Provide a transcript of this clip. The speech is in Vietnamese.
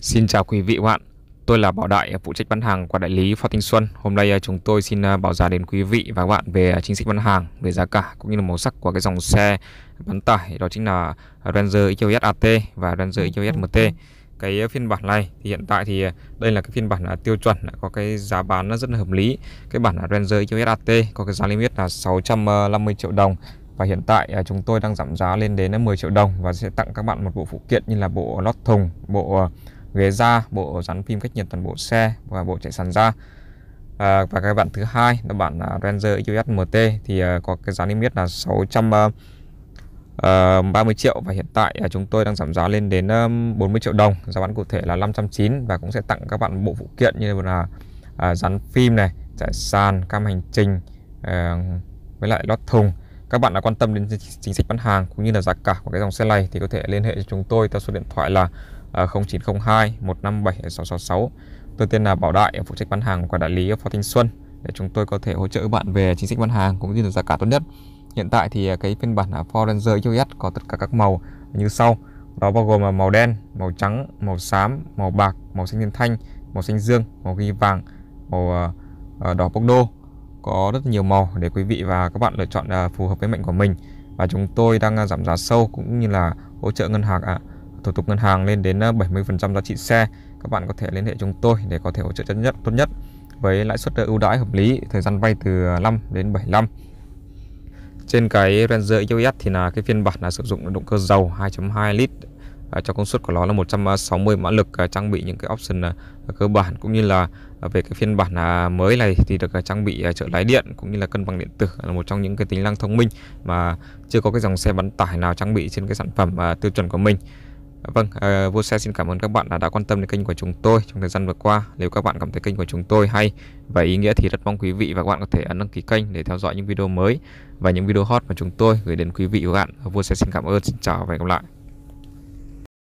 Xin chào quý vị và bạn. Tôi là Bảo Đại, phụ trách bán hàng của đại lý Phan Thanh Xuân. Hôm nay à, chúng tôi xin à, báo giá đến quý vị và các bạn về à, chính sách bán hàng, về giá cả cũng như là màu sắc của cái dòng xe bán tải đó chính là Ranger EQS AT và Ranger EQS MT. Ừ, ừ. Cái phiên bản này thì hiện tại thì đây là cái phiên bản tiêu chuẩn có cái giá bán nó rất là hợp lý. Cái bản Ranger EQS AT có cái giá niêm yết là 650 triệu đồng và hiện tại chúng tôi đang giảm giá lên đến 10 triệu đồng và sẽ tặng các bạn một bộ phụ kiện như là bộ lót thùng, bộ ghế da bộ dán phim cách nhiệt toàn bộ xe và bộ chạy sàn da à, và cái bản thứ hai là bản uh, à, Ranger EOS MT thì uh, có cái giá niêm yết là 600 uh, 30 triệu và hiện tại uh, chúng tôi đang giảm giá lên đến um, 40 triệu đồng giá bán cụ thể là 509 và cũng sẽ tặng các bạn bộ phụ kiện như là uh, dán phim này chạy sàn cam hành trình uh, với lại lót thùng các bạn đã quan tâm đến chính sách bán hàng cũng như là giá cả của cái dòng xe này thì có thể liên hệ cho chúng tôi theo số điện thoại là 0902 157 666. Tôi tên là Bảo Đại, phụ trách bán hàng của đại lý Phó Thanh Xuân để chúng tôi có thể hỗ trợ bạn về chính sách bán hàng cũng như là giá cả tốt nhất. Hiện tại thì à, cái phiên bản Ford Ranger US có tất cả các màu như sau. Đó bao gồm là màu đen, màu trắng, màu xám, màu bạc, màu xanh thiên thanh, màu xanh dương, màu ghi vàng, màu à, à, đỏ bốc đô. Có rất nhiều màu để quý vị và các bạn lựa chọn phù hợp với mệnh của mình. Và chúng tôi đang giảm giá sâu cũng như là hỗ trợ ngân hàng ạ. À thủ tục ngân hàng lên đến 70% ờ, giá trị xe các bạn có thể liên hệ chúng tôi để có thể hỗ trợ chất nhất tốt nhất với lãi suất ờ, ưu đãi hợp lý thời gian vay từ 5 ờ, đến 7 năm trên cái Ranger EOS thì là cái phiên bản là sử dụng động cơ dầu 2.2 lít À, cho công suất của nó là 160 mã lực à, trang bị những cái option à, cơ bản cũng như là về cái phiên bản à, mới này thì được trang bị trợ lái điện cũng như là cân bằng điện tử là một trong những cái tính năng thông minh mà chưa có cái dòng xe bán tải nào trang bị trên cái sản phẩm à, tiêu chuẩn của mình Vâng, uh, Vua Xe xin cảm ơn các bạn đã, đã quan tâm đến kênh của chúng tôi trong thời gian vừa qua. Nếu các bạn cảm thấy kênh của chúng tôi hay và ý nghĩa thì rất mong quý vị và các bạn có thể ấn đăng ký kênh để theo dõi những video mới và những video hot mà chúng tôi gửi đến quý vị và các bạn. Vua Xe xin cảm ơn, xin chào và hẹn gặp lại.